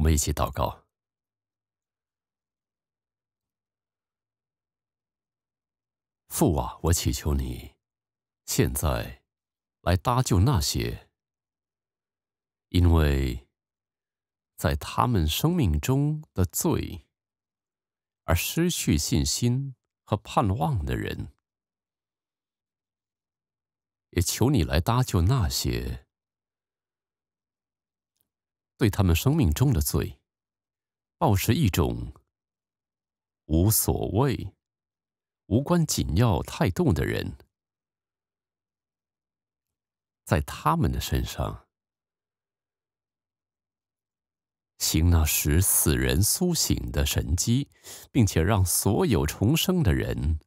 我们一起祷告，父啊，我祈求你，现在来搭救那些因为在他们生命中的罪而失去信心和盼望的人，也求你来搭救那些。对他们生命中的罪，抱持一种无所谓、无关紧要态度的人，在他们的身上行那使死人苏醒的神迹，并且让所有重生的人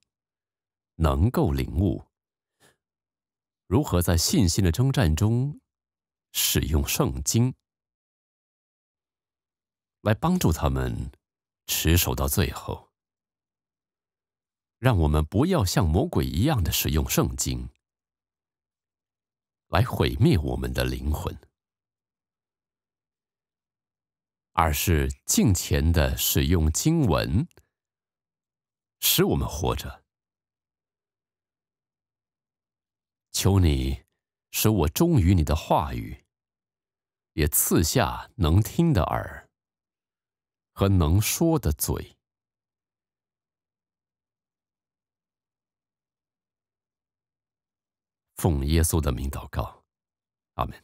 能够领悟如何在信心的征战中使用圣经。来帮助他们持守到最后。让我们不要像魔鬼一样的使用圣经来毁灭我们的灵魂，而是敬虔的使用经文，使我们活着。求你使我忠于你的话语，也赐下能听的耳。和能说的嘴，奉耶稣的名祷告，阿门。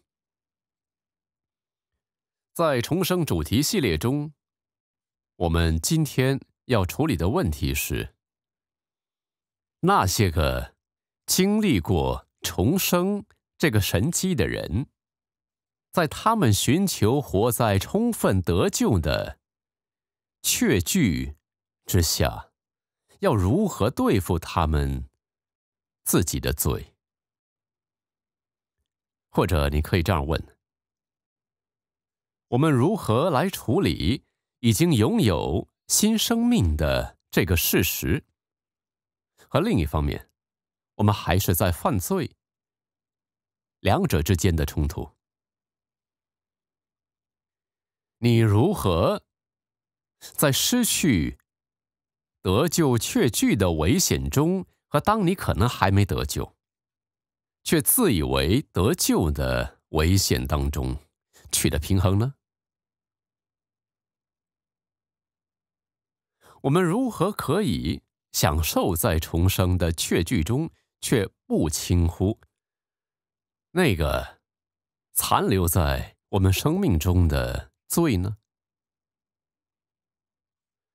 在重生主题系列中，我们今天要处理的问题是：那些个经历过重生这个神机的人，在他们寻求活在充分得救的。却惧之下，要如何对付他们自己的罪？或者你可以这样问：我们如何来处理已经拥有新生命的这个事实？和另一方面，我们还是在犯罪，两者之间的冲突，你如何？在失去得救却惧的危险中，和当你可能还没得救，却自以为得救的危险当中，取得平衡呢？我们如何可以享受在重生的确据中，却不轻忽那个残留在我们生命中的罪呢？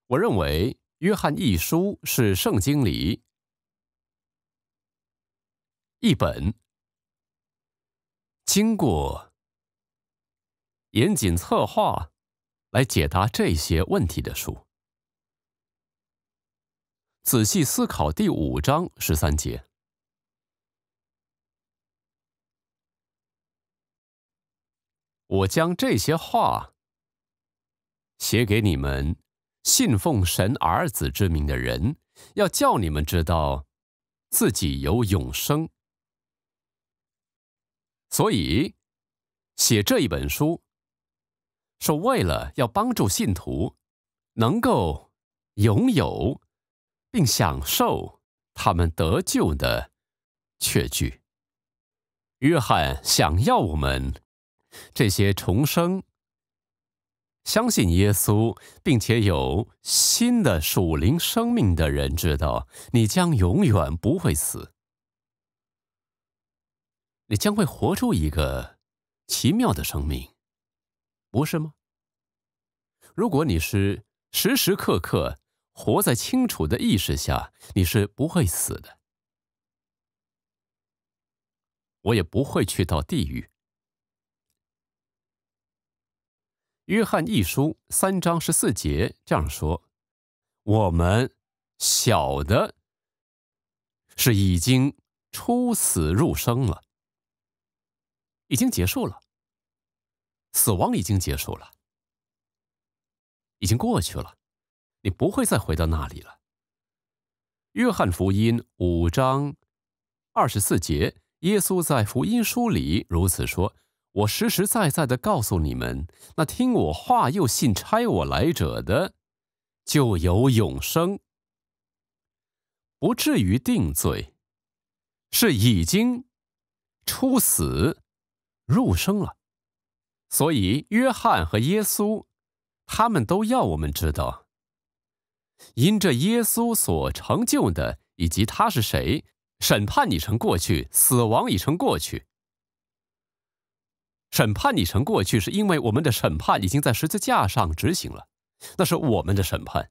我认为《约翰一书》是圣经里一本经过严谨策划来解答这些问题的书。仔细思考第五章十三节，我将这些话写给你们。信奉神儿子之名的人，要叫你们知道自己有永生。所以写这一本书，是为了要帮助信徒能够拥有并享受他们得救的确据。约翰想要我们这些重生。相信耶稣，并且有新的属灵生命的人，知道你将永远不会死，你将会活出一个奇妙的生命，不是吗？如果你是时时刻刻活在清楚的意识下，你是不会死的，我也不会去到地狱。约翰一书三章十四节这样说：“我们小的是已经出死入生了，已经结束了，死亡已经结束了，已经过去了，你不会再回到那里了。”约翰福音五章二十四节，耶稣在福音书里如此说。我实实在在的告诉你们，那听我话又信差我来者的，就有永生，不至于定罪，是已经出死入生了。所以，约翰和耶稣，他们都要我们知道，因这耶稣所成就的，以及他是谁，审判已成过去，死亡已成过去。审判已成过去，是因为我们的审判已经在十字架上执行了，那是我们的审判；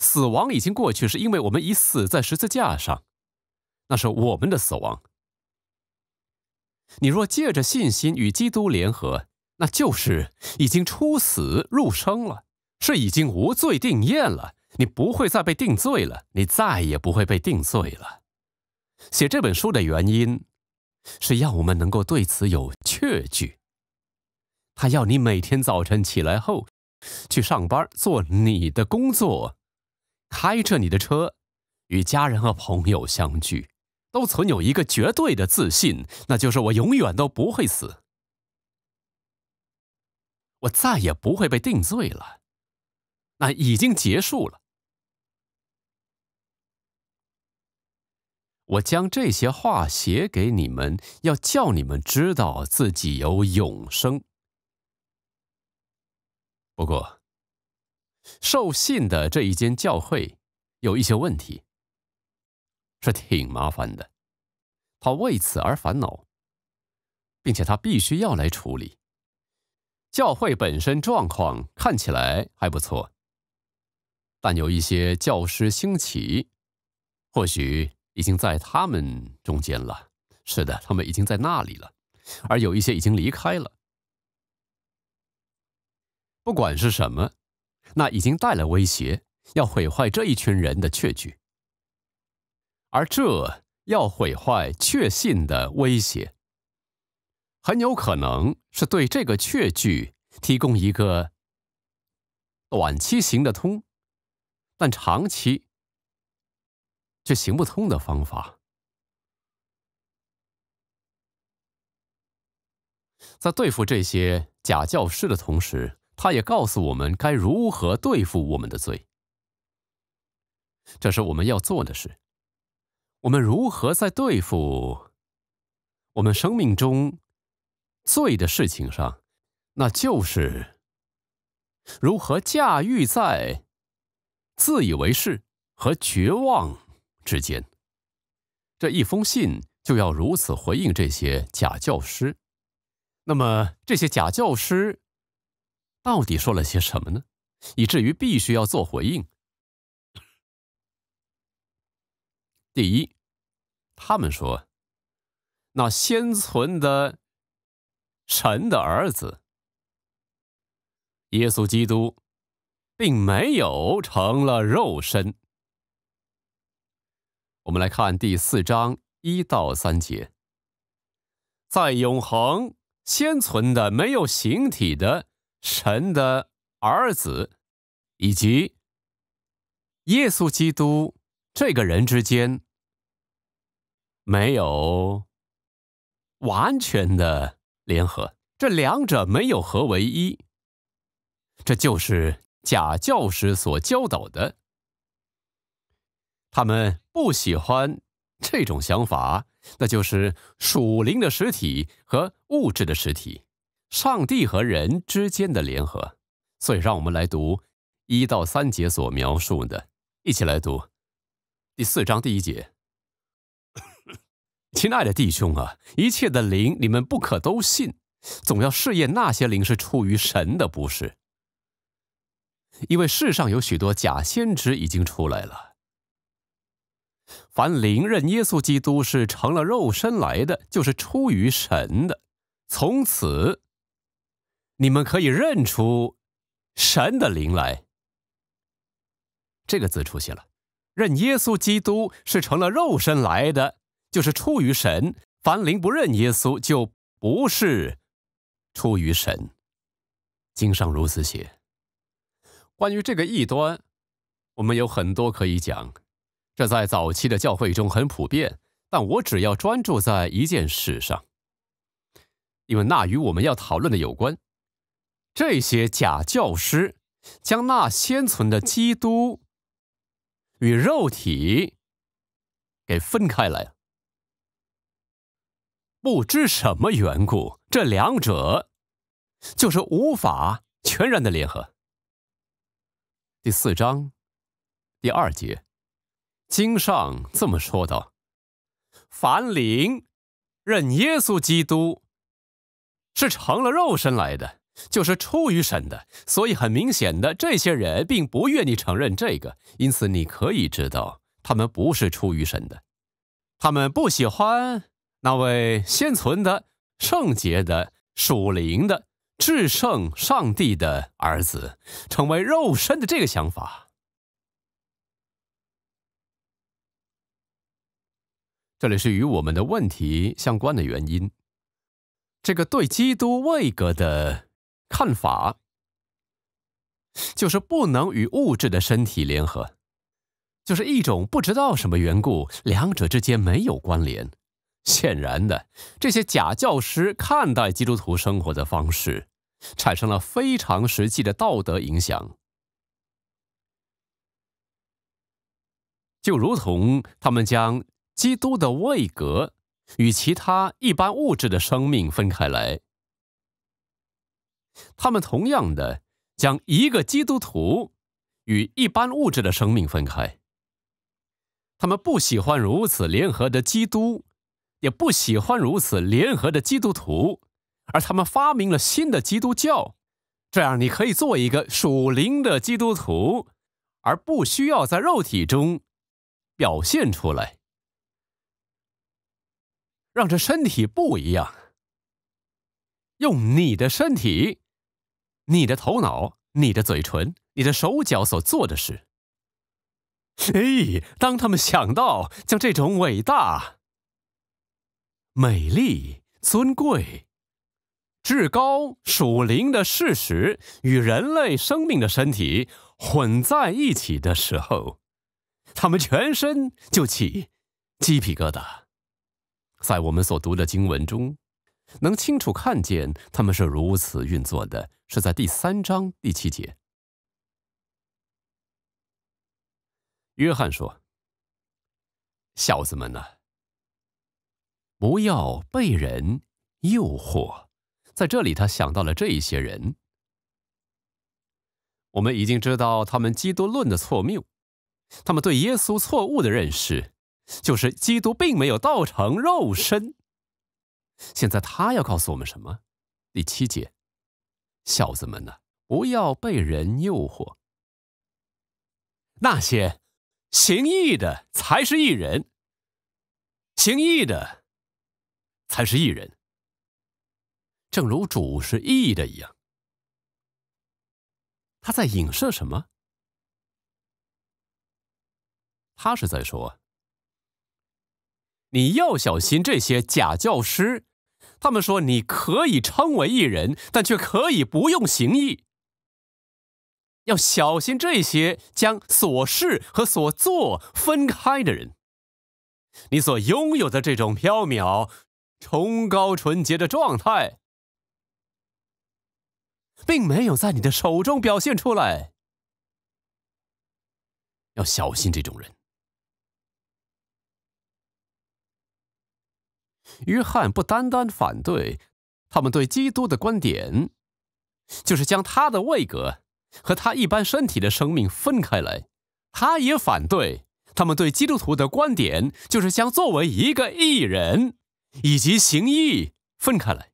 死亡已经过去，是因为我们已死在十字架上，那是我们的死亡。你若借着信心与基督联合，那就是已经出死入生了，是已经无罪定验了，你不会再被定罪了，你再也不会被定罪了。写这本书的原因。是要我们能够对此有确据。他要你每天早晨起来后，去上班做你的工作，开着你的车与家人和朋友相聚，都存有一个绝对的自信，那就是我永远都不会死，我再也不会被定罪了，那已经结束了。我将这些话写给你们，要叫你们知道自己有永生。不过，受信的这一间教会有一些问题，是挺麻烦的。他为此而烦恼，并且他必须要来处理。教会本身状况看起来还不错，但有一些教师兴起，或许。已经在他们中间了。是的，他们已经在那里了，而有一些已经离开了。不管是什么，那已经带了威胁，要毁坏这一群人的确据，而这要毁坏确信的威胁，很有可能是对这个确据提供一个短期行得通，但长期。却行不通的方法。在对付这些假教师的同时，他也告诉我们该如何对付我们的罪。这是我们要做的事。我们如何在对付我们生命中罪的事情上？那就是如何驾驭在自以为是和绝望。之间，这一封信就要如此回应这些假教师。那么，这些假教师到底说了些什么呢？以至于必须要做回应。第一，他们说，那先存的神的儿子耶稣基督，并没有成了肉身。我们来看第四章一到三节，在永恒先存的、没有形体的神的儿子，以及耶稣基督这个人之间，没有完全的联合，这两者没有合为一，这就是假教师所教导的。他们不喜欢这种想法，那就是属灵的实体和物质的实体，上帝和人之间的联合。所以，让我们来读一到三节所描述的，一起来读第四章第一节。亲爱的弟兄啊，一切的灵，你们不可都信，总要试验那些灵是出于神的，不是，因为世上有许多假先知已经出来了。凡灵认耶稣基督是成了肉身来的，就是出于神的。从此，你们可以认出神的灵来。这个字出现了，认耶稣基督是成了肉身来的，就是出于神。凡灵不认耶稣，就不是出于神。经上如此写。关于这个异端，我们有很多可以讲。这在早期的教会中很普遍，但我只要专注在一件事上，因为那与我们要讨论的有关。这些假教师将那先存的基督与肉体给分开来，不知什么缘故，这两者就是无法全然的联合。第四章第二节。经上这么说道：“凡灵认耶稣基督是成了肉身来的，就是出于神的。所以很明显的，这些人并不愿意承认这个，因此你可以知道，他们不是出于神的。他们不喜欢那位现存的、圣洁的、属灵的、至圣上帝的儿子成为肉身的这个想法。”这里是与我们的问题相关的原因。这个对基督位格的看法，就是不能与物质的身体联合，就是一种不知道什么缘故，两者之间没有关联。显然的，这些假教师看待基督徒生活的方式，产生了非常实际的道德影响，就如同他们将。基督的位格与其他一般物质的生命分开来。他们同样的将一个基督徒与一般物质的生命分开。他们不喜欢如此联合的基督，也不喜欢如此联合的基督徒，而他们发明了新的基督教。这样，你可以做一个属灵的基督徒，而不需要在肉体中表现出来。让这身体不一样，用你的身体、你的头脑、你的嘴唇、你的手脚所做的事。嘿，当他们想到将这种伟大、美丽、尊贵、至高属灵的事实与人类生命的身体混在一起的时候，他们全身就起鸡皮疙瘩。在我们所读的经文中，能清楚看见他们是如此运作的，是在第三章第七节。约翰说：“小子们呐。不要被人诱惑。”在这里，他想到了这一些人。我们已经知道他们基督论的错谬，他们对耶稣错误的认识。就是基督并没有道成肉身。现在他要告诉我们什么？第七节，小子们呐，不要被人诱惑。那些行义的才是义人，行义的才是义人。正如主是义的一样。他在影射什么？他是在说。你要小心这些假教师，他们说你可以称为艺人，但却可以不用行义。要小心这些将琐事和所做分开的人。你所拥有的这种飘渺、崇高、纯洁的状态，并没有在你的手中表现出来。要小心这种人。约翰不单单反对他们对基督的观点，就是将他的位格和他一般身体的生命分开来。他也反对他们对基督徒的观点，就是将作为一个艺人以及行异分开来，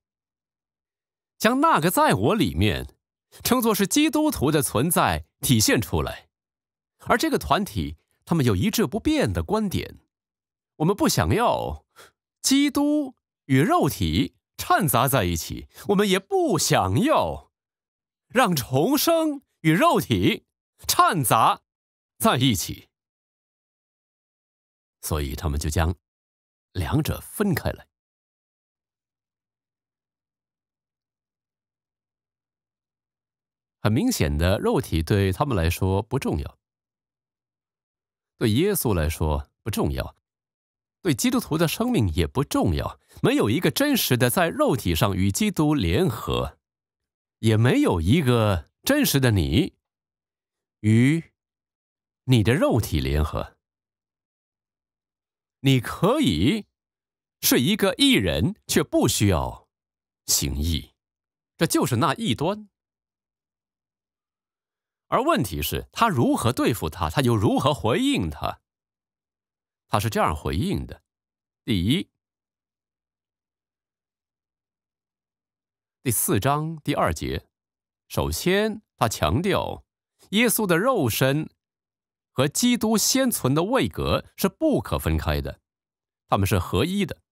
将那个在我里面称作是基督徒的存在体现出来。而这个团体，他们有一致不变的观点。我们不想要。基督与肉体掺杂在一起，我们也不想要让重生与肉体掺杂在一起，所以他们就将两者分开来。很明显的，肉体对他们来说不重要，对耶稣来说不重要。对基督徒的生命也不重要。没有一个真实的在肉体上与基督联合，也没有一个真实的你与你的肉体联合。你可以是一个异人，却不需要行义，这就是那异端。而问题是，他如何对付他，他又如何回应他。他是这样回应的：第一，第四章第二节，首先他强调，耶稣的肉身和基督先存的位格是不可分开的，他们是合一的。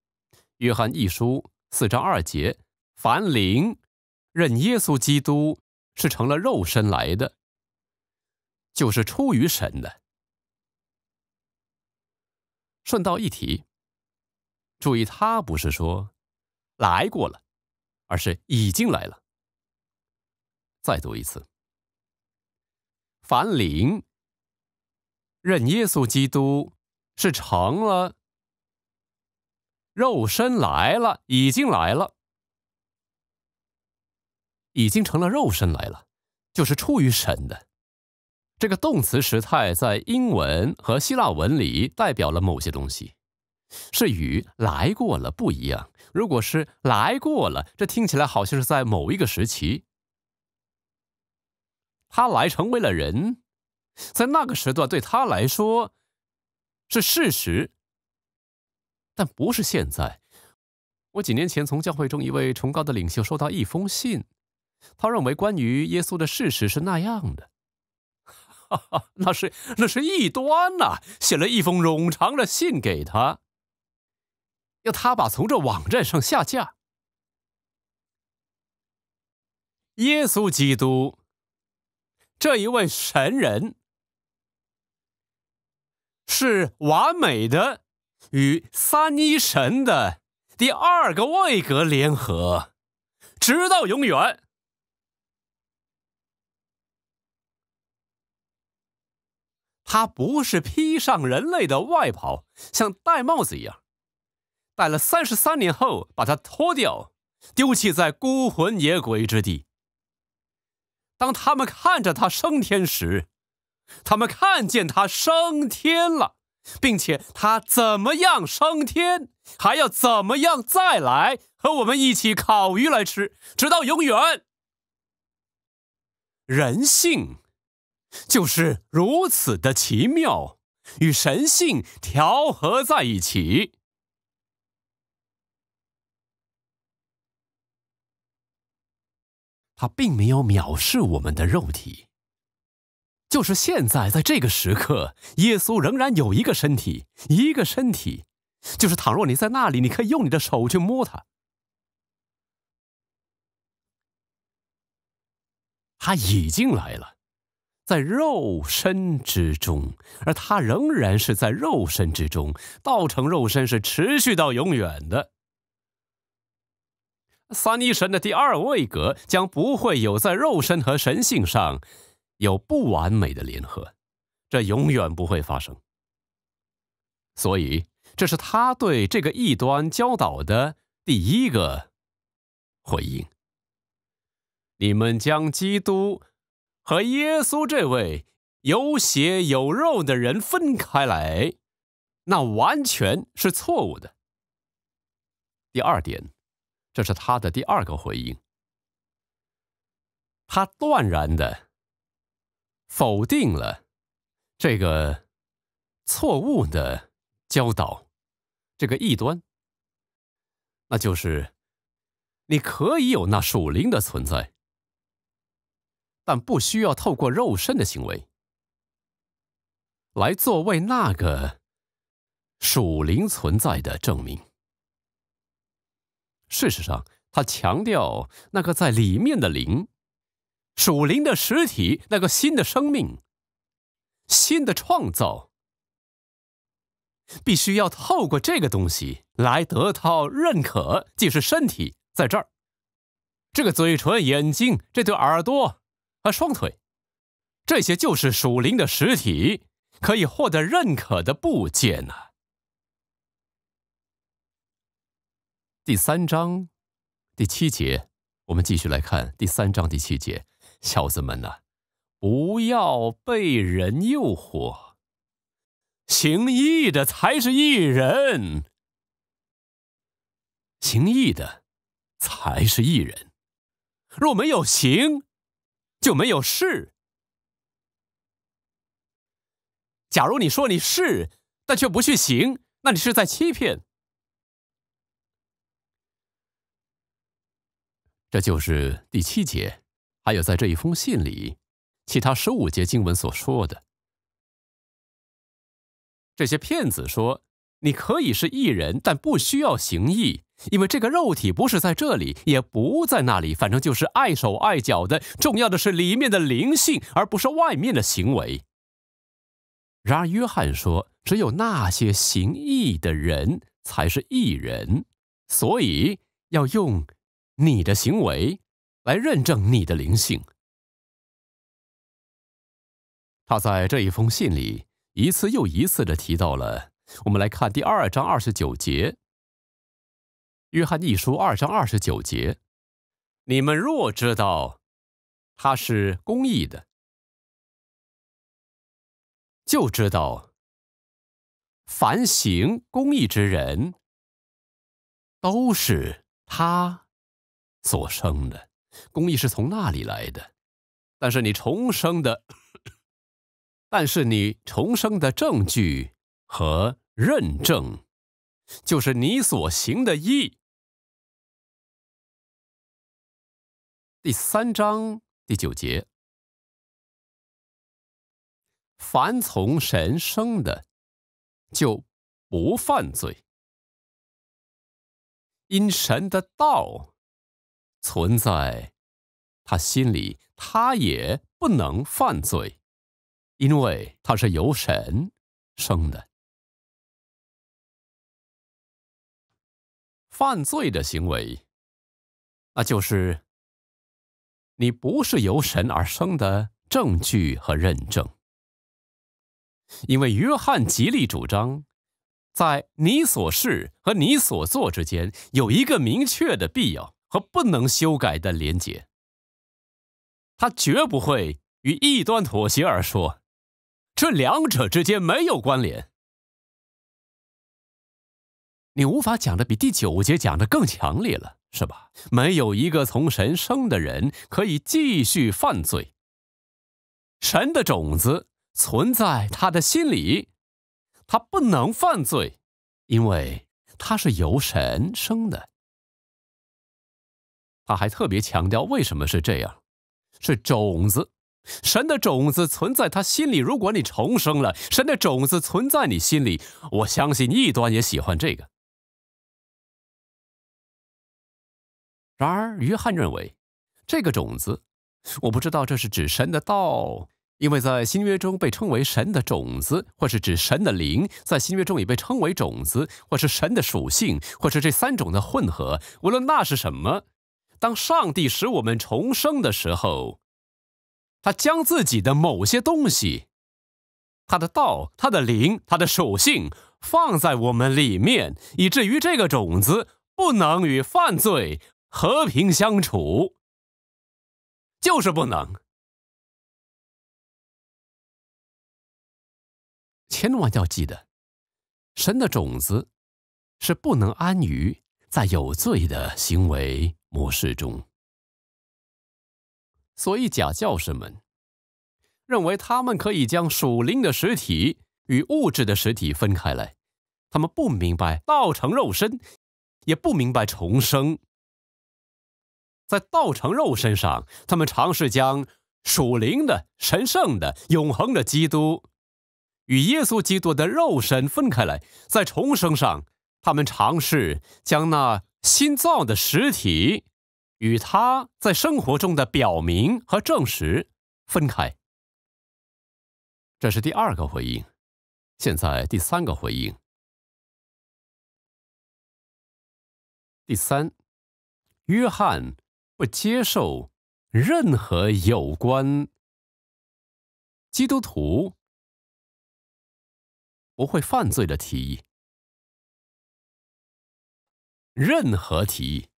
约翰一书四章二节，凡灵认耶稣基督是成了肉身来的，就是出于神的。顺道一提，注意，他不是说来过了，而是已经来了。再读一次，凡灵认耶稣基督是成了肉身来了，已经来了，已经成了肉身来了，就是出于神的。这个动词时态在英文和希腊文里代表了某些东西，是与“来过了”不一样。如果是“来过了”，这听起来好像是在某一个时期，他来成为了人，在那个时段对他来说是事实，但不是现在。我几年前从教会中一位崇高的领袖收到一封信，他认为关于耶稣的事实是那样的。哈，那是那是异端呐！写了一封冗长的信给他，要他把从这网站上下架。耶稣基督这一位神人是完美的，与三一神的第二个外格联合，直到永远。他不是披上人类的外袍，像戴帽子一样，戴了三十三年后，把它脱掉，丢弃在孤魂野鬼之地。当他们看着他升天时，他们看见他升天了，并且他怎么样升天，还要怎么样再来和我们一起烤鱼来吃，直到永远。人性。就是如此的奇妙，与神性调和在一起。他并没有藐视我们的肉体。就是现在，在这个时刻，耶稣仍然有一个身体，一个身体。就是倘若你在那里，你可以用你的手去摸它。他已经来了。在肉身之中，而他仍然是在肉身之中。道成肉身是持续到永远的。三一神的第二位格将不会有在肉身和神性上有不完美的联合，这永远不会发生。所以，这是他对这个异端教导的第一个回应。你们将基督。和耶稣这位有血有肉的人分开来，那完全是错误的。第二点，这是他的第二个回应，他断然的否定了这个错误的教导，这个异端，那就是你可以有那属灵的存在。但不需要透过肉身的行为来作为那个属灵存在的证明。事实上，他强调那个在里面的灵、属灵的实体、那个新的生命、新的创造，必须要透过这个东西来得到认可，即是身体在这儿，这个嘴唇、眼睛、这对耳朵。啊，双腿，这些就是属灵的实体，可以获得认可的部件呢。第三章第七节，我们继续来看第三章第七节，小子们呐，不要被人诱惑，行义的才是义人，行义的才是义人，若没有行。就没有是。假如你说你是，但却不去行，那你是在欺骗。这就是第七节，还有在这一封信里，其他十五节经文所说的。这些骗子说，你可以是艺人，但不需要行义。因为这个肉体不是在这里，也不在那里，反正就是碍手碍脚的。重要的是里面的灵性，而不是外面的行为。然而，约翰说，只有那些行义的人才是义人，所以要用你的行为来认证你的灵性。他在这一封信里一次又一次的提到了。我们来看第二章二十九节。约翰一书二章二十九节：“你们若知道他是公义的，就知道凡行公义之人都是他所生的。公义是从那里来的？但是你重生的，但是你重生的证据和认证，就是你所行的义。”第三章第九节，凡从神生的，就不犯罪，因神的道存在他心里，他也不能犯罪，因为他是由神生的。犯罪的行为，那就是。你不是由神而生的证据和认证，因为约翰极力主张，在你所是和你所做之间有一个明确的必要和不能修改的连结。他绝不会与异端妥协而说，这两者之间没有关联。你无法讲的比第九节讲的更强烈了，是吧？没有一个从神生的人可以继续犯罪。神的种子存在他的心里，他不能犯罪，因为他是由神生的。他还特别强调为什么是这样，是种子，神的种子存在他心里。如果你重生了，神的种子存在你心里。我相信异端也喜欢这个。然而，约翰认为，这个种子，我不知道这是指神的道，因为在新约中被称为神的种子，或是指神的灵，在新约中也被称为种子，或是神的属性，或是这三种的混合。无论那是什么，当上帝使我们重生的时候，他将自己的某些东西，他的道、他的灵、他的属性，放在我们里面，以至于这个种子不能与犯罪。和平相处就是不能，千万要记得，神的种子是不能安于在有罪的行为模式中。所以，假教师们认为他们可以将属灵的实体与物质的实体分开来，他们不明白道成肉身，也不明白重生。在道成肉身上，他们尝试将属灵的、神圣的、永恒的基督与耶稣基督的肉身分开来；在重生上，他们尝试将那新造的实体与他在生活中的表明和证实分开。这是第二个回应。现在第三个回应。第三，约翰。不接受任何有关基督徒不会犯罪的提议，任何提议，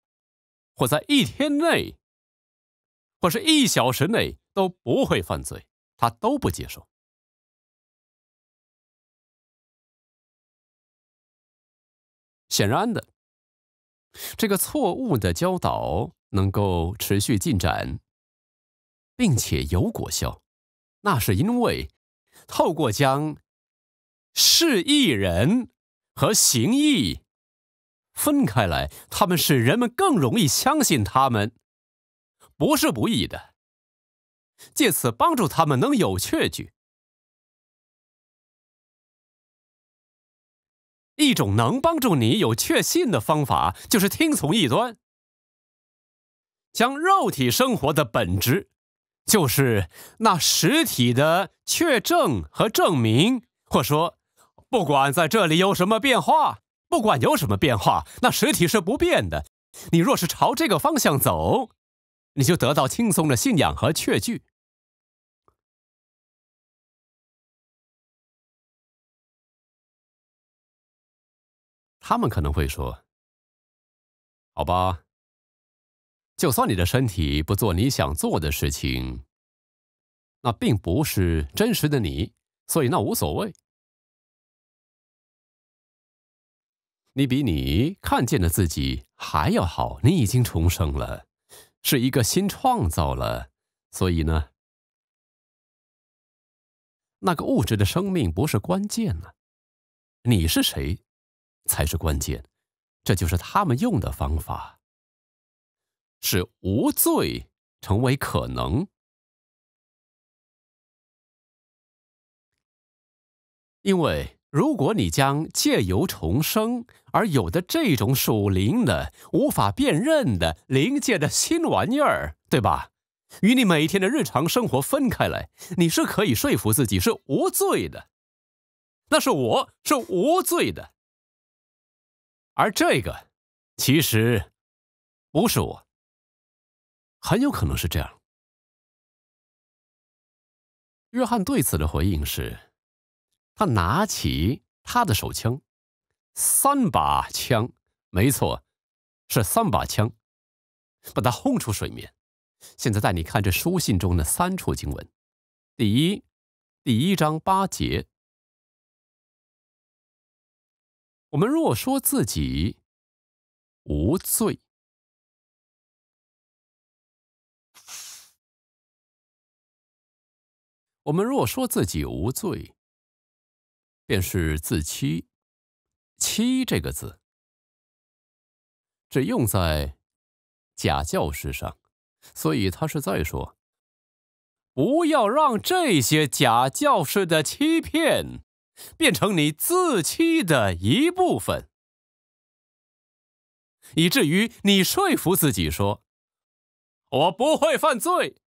或在一天内，或是一小时内都不会犯罪，他都不接受。显然的。这个错误的教导能够持续进展，并且有果效，那是因为透过将“事义人”和“行义”分开来，他们使人们更容易相信他们不是不义的，借此帮助他们能有确据。一种能帮助你有确信的方法，就是听从一端。将肉体生活的本质，就是那实体的确证和证明。或说，不管在这里有什么变化，不管有什么变化，那实体是不变的。你若是朝这个方向走，你就得到轻松的信仰和确据。他们可能会说：“好吧，就算你的身体不做你想做的事情，那并不是真实的你，所以那无所谓。你比你看见的自己还要好，你已经重生了，是一个新创造了。所以呢，那个物质的生命不是关键了，你是谁？”才是关键，这就是他们用的方法，是无罪成为可能。因为如果你将借由重生而有的这种属灵的、无法辨认的灵界的新玩意儿，对吧？与你每天的日常生活分开来，你是可以说服自己是无罪的，那是我是无罪的。而这个其实不是我，很有可能是这样。约翰对此的回应是，他拿起他的手枪，三把枪，没错，是三把枪，把他轰出水面。现在带你看这书信中的三处经文，第一，第一章八节。我们若说自己无罪，我们若说自己无罪，便是自欺。欺这个字，只用在假教师上，所以他是在说：不要让这些假教师的欺骗。变成你自欺的一部分，以至于你说服自己说：“我不会犯罪。”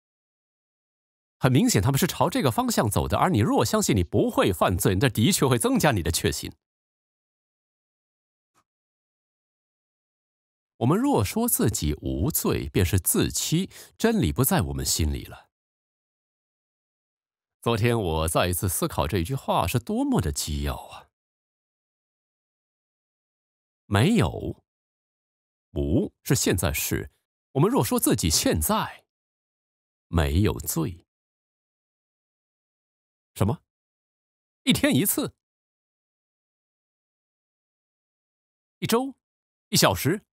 很明显，他们是朝这个方向走的。而你若相信你不会犯罪，那的确会增加你的确信。我们若说自己无罪，便是自欺，真理不在我们心里了。昨天我再一次思考这句话是多么的机要啊！没有，无是现在是。我们若说自己现在没有罪，什么？一天一次，一周，一小时，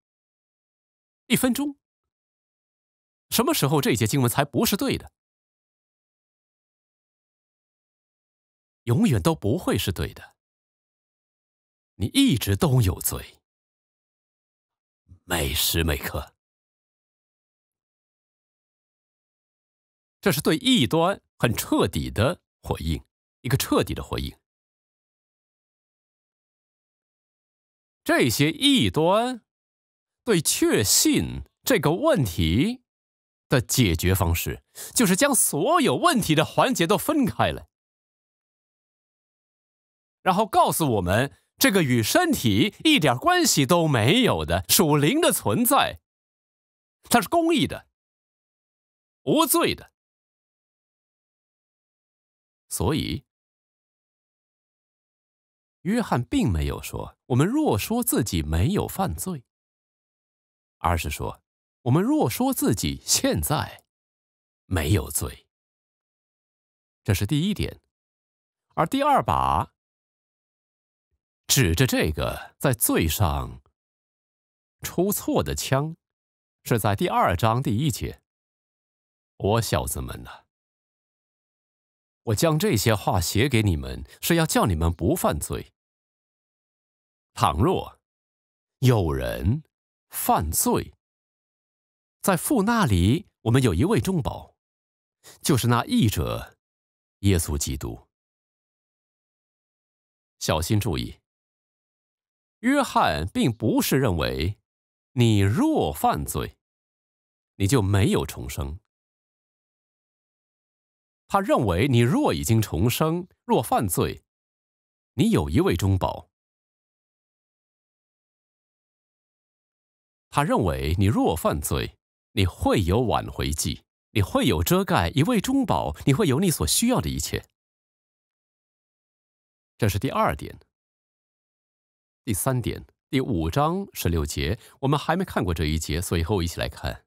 一分钟，什么时候这些节经文才不是对的？永远都不会是对的。你一直都有罪，每时每刻。这是对异端很彻底的回应，一个彻底的回应。这些异端对确信这个问题的解决方式，就是将所有问题的环节都分开了。然后告诉我们，这个与身体一点关系都没有的属灵的存在，它是公益的、无罪的。所以，约翰并没有说我们若说自己没有犯罪，而是说我们若说自己现在没有罪，这是第一点。而第二把。指着这个在罪上出错的枪，是在第二章第一节。我小子们呐。我将这些话写给你们，是要叫你们不犯罪。倘若有人犯罪，在父那里我们有一位中保，就是那义者耶稣基督。小心注意。约翰并不是认为你若犯罪，你就没有重生。他认为你若已经重生，若犯罪，你有一位中保。他认为你若犯罪，你会有挽回计，你会有遮盖，一位中保，你会有你所需要的一切。这是第二点。第三点，第五章十六节，我们还没看过这一节，所以和我一起来看《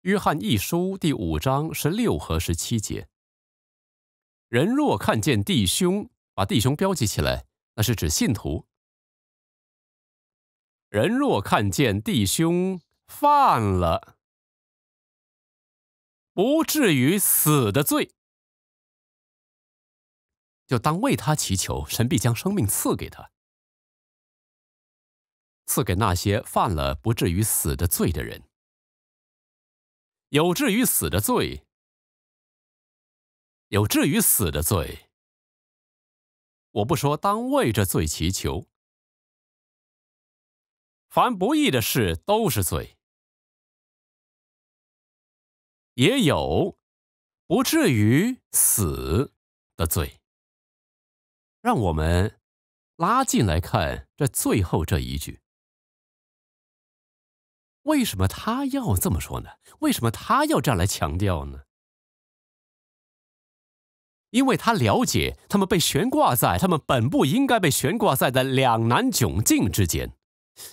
约翰一书》第五章十六和十七节。人若看见弟兄，把弟兄标记起来，那是指信徒。人若看见弟兄犯了不至于死的罪。就当为他祈求，神必将生命赐给他，赐给那些犯了不至于死的罪的人。有至于死的罪，有至于死的罪，我不说当为这罪祈求。凡不义的事都是罪，也有不至于死的罪。让我们拉近来看这最后这一句。为什么他要这么说呢？为什么他要这样来强调呢？因为他了解他们被悬挂在他们本不应该被悬挂在的两难窘境之间，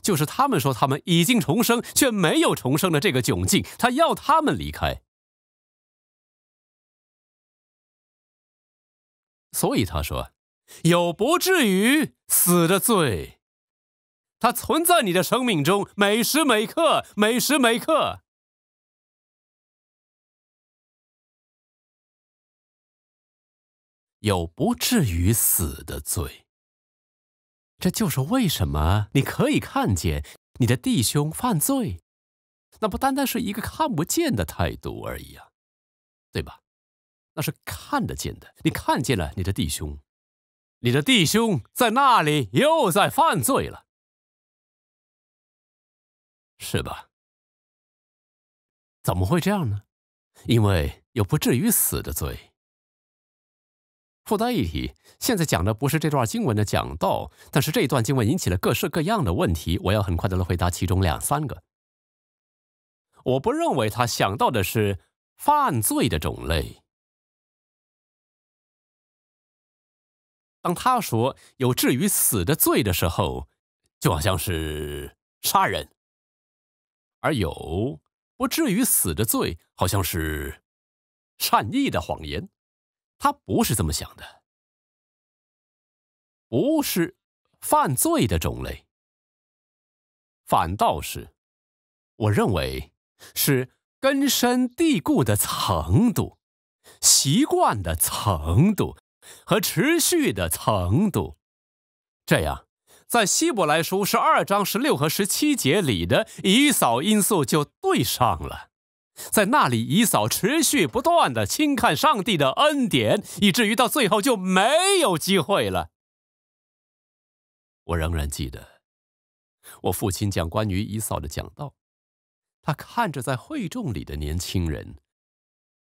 就是他们说他们已经重生却没有重生的这个窘境，他要他们离开，所以他说。有不至于死的罪，它存在你的生命中，每时每刻，每时每刻，有不至于死的罪。这就是为什么你可以看见你的弟兄犯罪，那不单单是一个看不见的态度而已啊，对吧？那是看得见的，你看见了你的弟兄。你的弟兄在那里又在犯罪了，是吧？怎么会这样呢？因为有不至于死的罪。附带一提，现在讲的不是这段经文的讲道，但是这一段经文引起了各式各样的问题，我要很快的来回答其中两三个。我不认为他想到的是犯罪的种类。当他说有至于死的罪的时候，就好像是杀人；而有不至于死的罪，好像是善意的谎言。他不是这么想的，不是犯罪的种类，反倒是我认为是根深蒂固的程度、习惯的程度。和持续的程度，这样在希伯来书十二章十六和十七节里的以扫因素就对上了。在那里，以扫持续不断的轻看上帝的恩典，以至于到最后就没有机会了。我仍然记得，我父亲讲关于以扫的讲道，他看着在会众里的年轻人，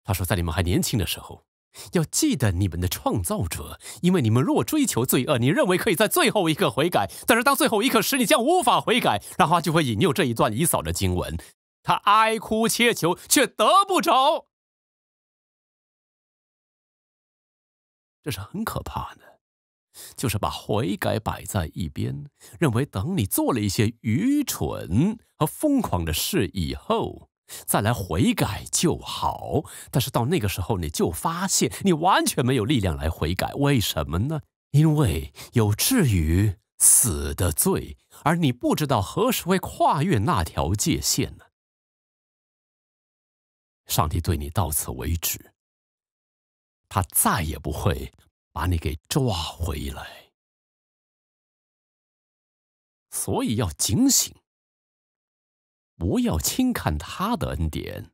他说：“在你们还年轻的时候。”要记得你们的创造者，因为你们若追求罪恶，你认为可以在最后一刻悔改，但是当最后一刻时，你将无法悔改，然后他就会引诱这一段一扫的经文。他哀哭切求，却得不着，这是很可怕的，就是把悔改摆在一边，认为等你做了一些愚蠢和疯狂的事以后。再来悔改就好，但是到那个时候你就发现你完全没有力量来悔改，为什么呢？因为有至于死的罪，而你不知道何时会跨越那条界限呢？上帝对你到此为止，他再也不会把你给抓回来，所以要警醒。不要轻看他的恩典，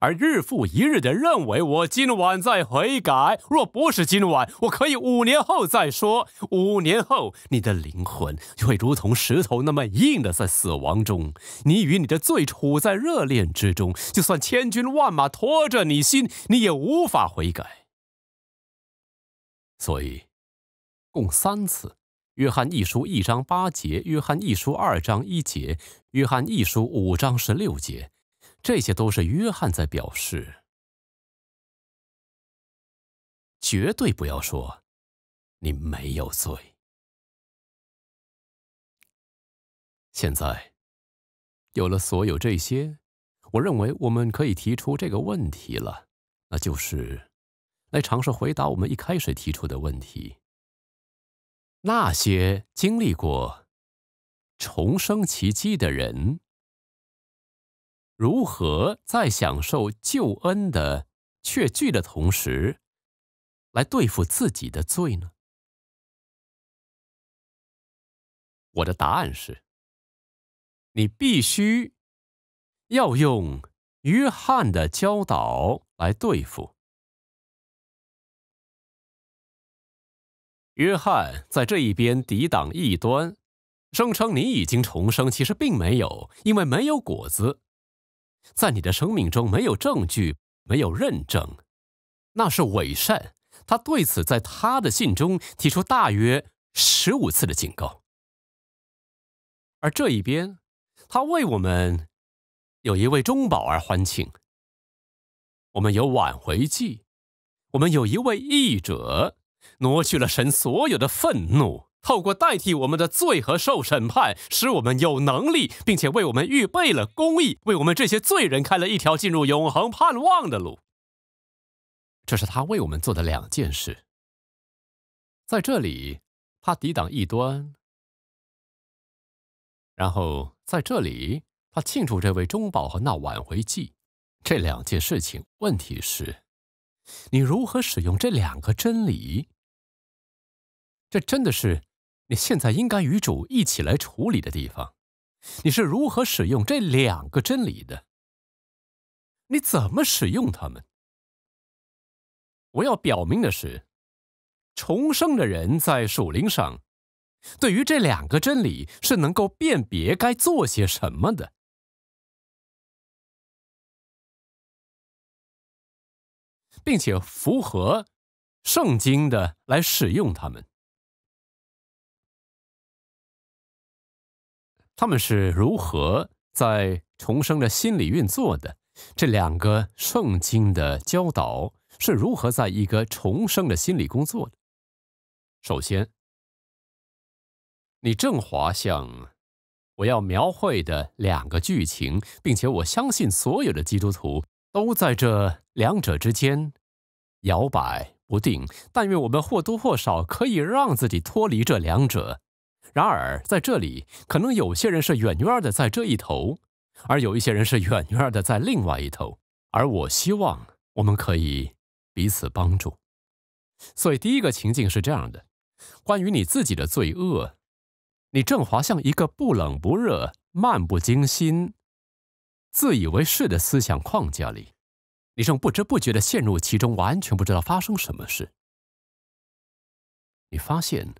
而日复一日的认为我今晚在悔改。若不是今晚，我可以五年后再说。五年后，你的灵魂就会如同石头那么硬的在死亡中，你与你的罪处在热恋之中。就算千军万马拖着你心，你也无法悔改。所以，共三次。约翰一书一章八节，约翰一书二章一节，约翰一书五章十六节，这些都是约翰在表示。绝对不要说你没有罪。现在有了所有这些，我认为我们可以提出这个问题了，那就是来尝试回答我们一开始提出的问题。那些经历过重生奇迹的人，如何在享受救恩的确据的同时，来对付自己的罪呢？我的答案是：你必须要用约翰的教导来对付。约翰在这一边抵挡异端，声称你已经重生，其实并没有，因为没有果子，在你的生命中没有证据，没有认证，那是伪善。他对此在他的信中提出大约十五次的警告。而这一边，他为我们有一位忠保而欢庆，我们有挽回记，我们有一位义者。挪去了神所有的愤怒，透过代替我们的罪和受审判，使我们有能力，并且为我们预备了公义，为我们这些罪人开了一条进入永恒盼望的路。这是他为我们做的两件事。在这里，他抵挡异端；然后在这里，他庆祝这位中保和那挽回祭。这两件事情，问题是：你如何使用这两个真理？这真的是你现在应该与主一起来处理的地方。你是如何使用这两个真理的？你怎么使用它们？我要表明的是，重生的人在属灵上，对于这两个真理是能够辨别该做些什么的，并且符合圣经的来使用它们。他们是如何在重生的心理运作的？这两个圣经的教导是如何在一个重生的心理工作的？首先，你正滑向我要描绘的两个剧情，并且我相信所有的基督徒都在这两者之间摇摆不定。但愿我们或多或少可以让自己脱离这两者。然而，在这里，可能有些人是远远的在这一头，而有一些人是远远的在另外一头。而我希望我们可以彼此帮助。所以，第一个情境是这样的：关于你自己的罪恶，你正滑向一个不冷不热、漫不经心、自以为是的思想框架里，你正不知不觉地陷入其中，完全不知道发生什么事。你发现。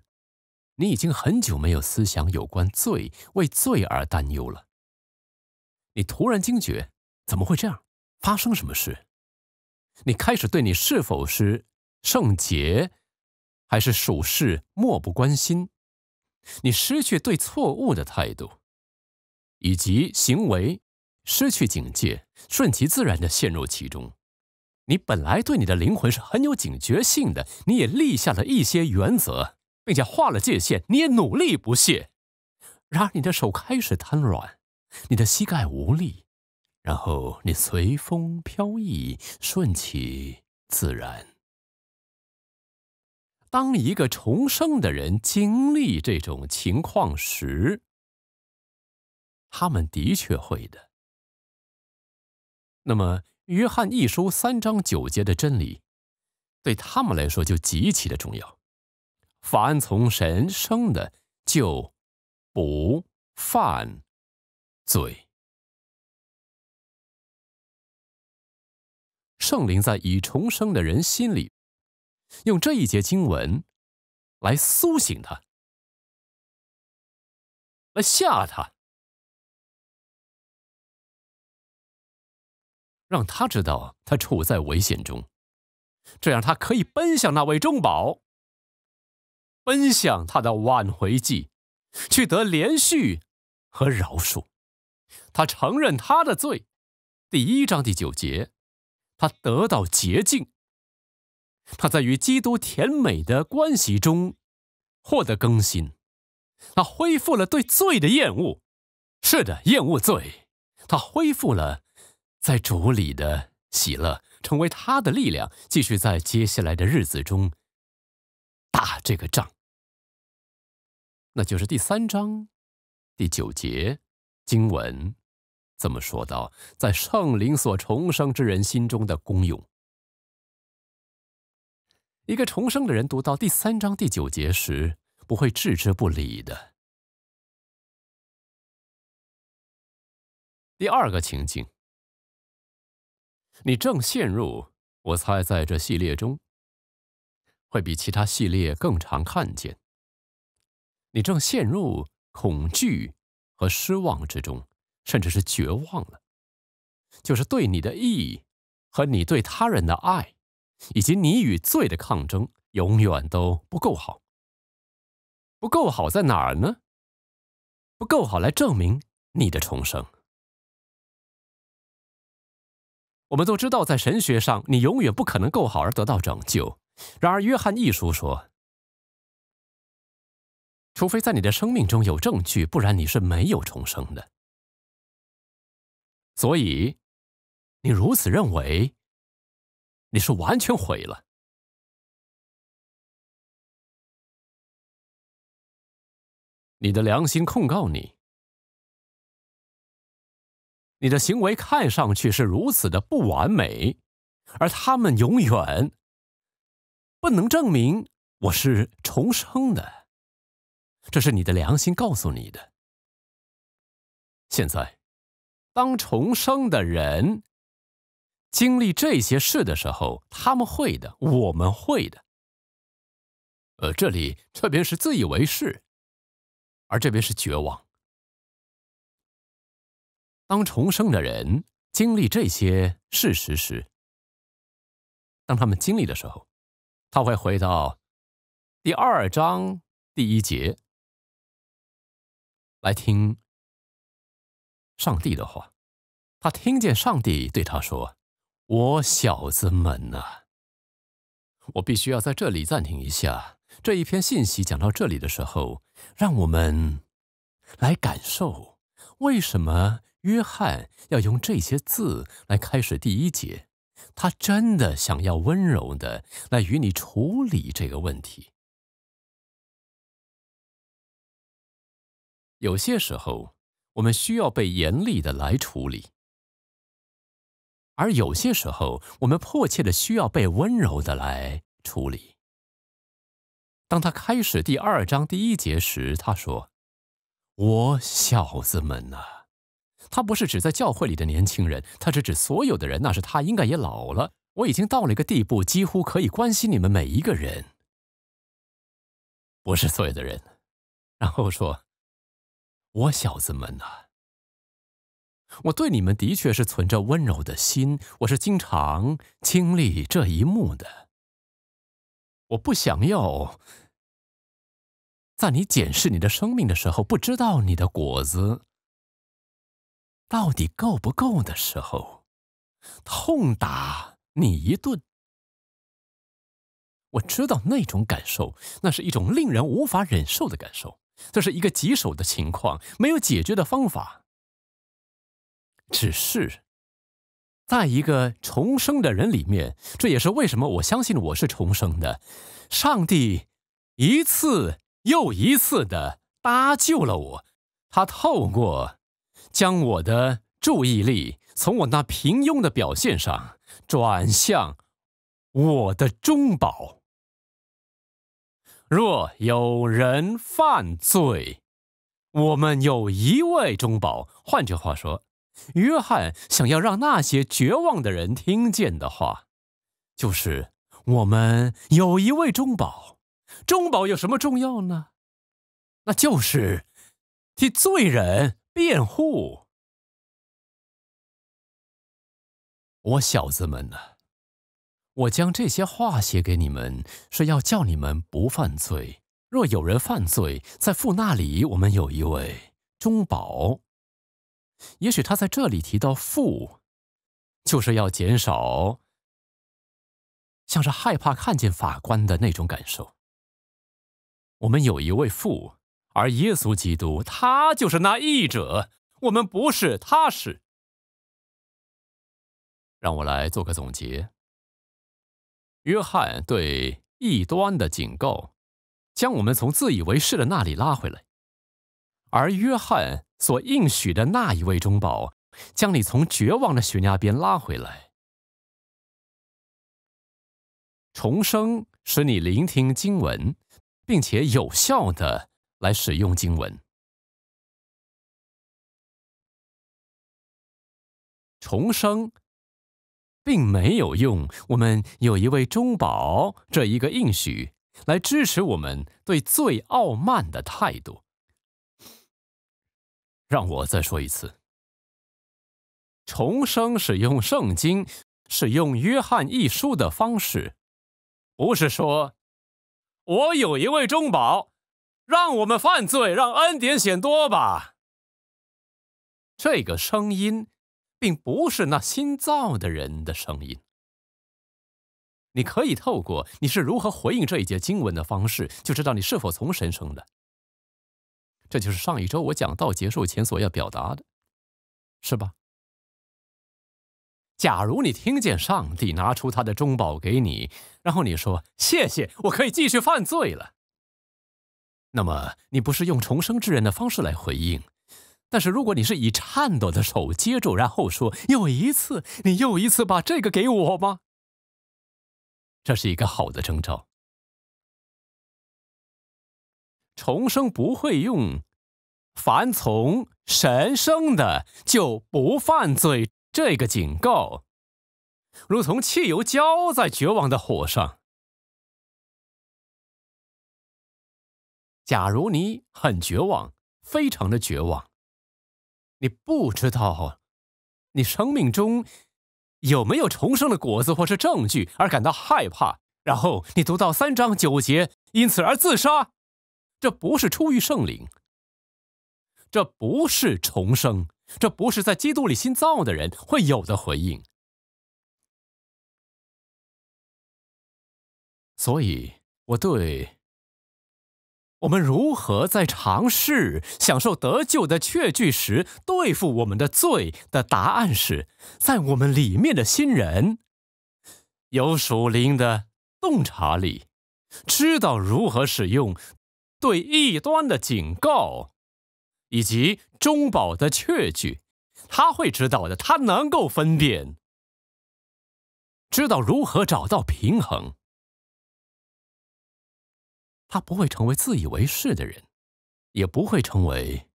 你已经很久没有思想有关罪、为罪而担忧了。你突然惊觉，怎么会这样？发生什么事？你开始对你是否是圣洁，还是属事漠不关心。你失去对错误的态度，以及行为失去警戒，顺其自然地陷入其中。你本来对你的灵魂是很有警觉性的，你也立下了一些原则。并且划了界限，你也努力不懈。然而，你的手开始瘫软，你的膝盖无力，然后你随风飘逸，顺其自然。当一个重生的人经历这种情况时，他们的确会的。那么，《约翰一书》三章九节的真理，对他们来说就极其的重要。凡从神生的，就不犯罪。圣灵在已重生的人心里，用这一节经文来苏醒他，来吓他，让他知道他处在危险中，这样他可以奔向那位中宝。奔向他的挽回计，去得连续和饶恕。他承认他的罪。第一章第九节，他得到洁净。他在与基督甜美的关系中获得更新。他恢复了对罪的厌恶。是的，厌恶罪。他恢复了在主里的喜乐，成为他的力量，继续在接下来的日子中打这个仗。那就是第三章第九节经文怎么说到在圣灵所重生之人心中的功用？一个重生的人读到第三章第九节时，不会置之不理的。第二个情境，你正陷入，我猜在这系列中会比其他系列更常看见。你正陷入恐惧和失望之中，甚至是绝望了。就是对你的意义和你对他人的爱，以及你与罪的抗争，永远都不够好。不够好在哪儿呢？不够好来证明你的重生。我们都知道，在神学上，你永远不可能够好而得到拯救。然而，《约翰一书》说。除非在你的生命中有证据，不然你是没有重生的。所以，你如此认为，你是完全毁了。你的良心控告你，你的行为看上去是如此的不完美，而他们永远不能证明我是重生的。这是你的良心告诉你的。现在，当重生的人经历这些事的时候，他们会的，我们会的。呃，这里这边是自以为是，而这边是绝望。当重生的人经历这些事实时，当他们经历的时候，他会回到第二章第一节。来听上帝的话，他听见上帝对他说：“我小子们呐，我必须要在这里暂停一下。这一篇信息讲到这里的时候，让我们来感受为什么约翰要用这些字来开始第一节。他真的想要温柔的来与你处理这个问题。”有些时候，我们需要被严厉的来处理；而有些时候，我们迫切的需要被温柔的来处理。当他开始第二章第一节时，他说：“我小子们呐，他不是指在教会里的年轻人，他是指所有的人。那是他应该也老了，我已经到了一个地步，几乎可以关心你们每一个人。不是所有的人。”然后说。我小子们呐。我对你们的确是存着温柔的心，我是经常经历这一幕的。我不想要在你检视你的生命的时候，不知道你的果子到底够不够的时候，痛打你一顿。我知道那种感受，那是一种令人无法忍受的感受。这是一个棘手的情况，没有解决的方法。只是，在一个重生的人里面，这也是为什么我相信我是重生的。上帝一次又一次的搭救了我，他透过将我的注意力从我那平庸的表现上转向我的中宝。若有人犯罪，我们有一位中保。换句话说，约翰想要让那些绝望的人听见的话，就是我们有一位中保。中保有什么重要呢？那就是替罪人辩护。我小子们呢？我将这些话写给你们，是要叫你们不犯罪。若有人犯罪，在父那里我们有一位中保。也许他在这里提到父，就是要减少，像是害怕看见法官的那种感受。我们有一位父，而耶稣基督他就是那义者。我们不是，他是。让我来做个总结。约翰对异端的警告，将我们从自以为是的那里拉回来；而约翰所应许的那一位中保，将你从绝望的悬崖边拉回来。重生使你聆听经文，并且有效的来使用经文。重生。并没有用。我们有一位中保，这一个应许来支持我们对最傲慢的态度。让我再说一次：重生使用圣经，使用约翰一书的方式，不是说我有一位中保，让我们犯罪，让恩典显多吧。这个声音。并不是那新造的人的声音。你可以透过你是如何回应这一节经文的方式，就知道你是否从神生的。这就是上一周我讲到结束前所要表达的，是吧？假如你听见上帝拿出他的中宝给你，然后你说“谢谢”，我可以继续犯罪了，那么你不是用重生之人的方式来回应。但是，如果你是以颤抖的手接住，然后说“又一次，你又一次把这个给我吗？”这是一个好的征兆。重生不会用“凡从神圣的就不犯罪”这个警告，如同汽油浇在绝望的火上。假如你很绝望，非常的绝望。你不知道，你生命中有没有重生的果子或是证据而感到害怕，然后你读到三章九节，因此而自杀，这不是出于圣灵，这不是重生，这不是在基督里新造的人会有的回应，所以我对。我们如何在尝试享受得救的确据时对付我们的罪？的答案是在我们里面的新人有属灵的洞察力，知道如何使用对异端的警告，以及中保的确据。他会知道的，他能够分辨，知道如何找到平衡。他不会成为自以为是的人，也不会成为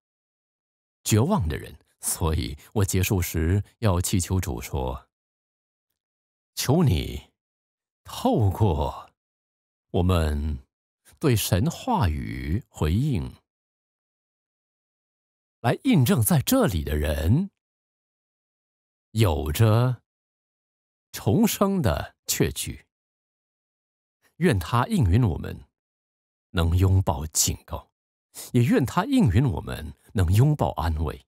绝望的人。所以我结束时要祈求主说：“求你透过我们对神话语回应，来印证在这里的人有着重生的确据。愿他应允我们。”能拥抱警告，也愿他应允我们能拥抱安慰。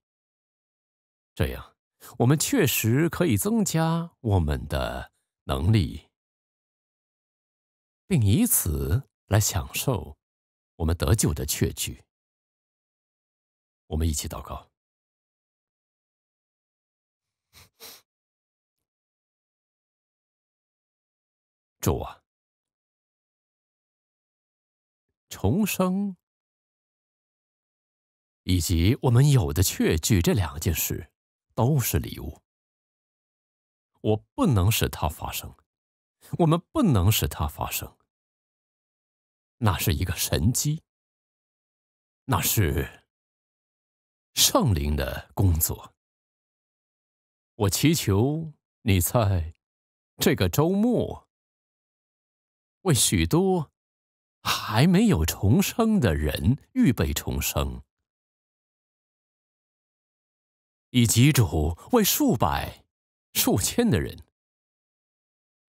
这样，我们确实可以增加我们的能力，并以此来享受我们得救的确据。我们一起祷告，主啊。重生，以及我们有的确据这两件事，都是礼物。我不能使它发生，我们不能使它发生。那是一个神机，那是圣灵的工作。我祈求你在这个周末为许多。还没有重生的人预备重生，以及主为数百、数千的人，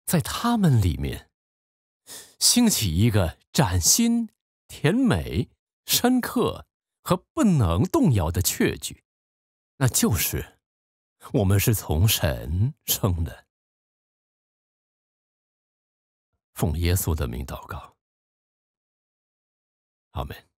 在他们里面兴起一个崭新、甜美、深刻和不能动摇的确据，那就是我们是从神生的，奉耶稣的名祷告。Amen.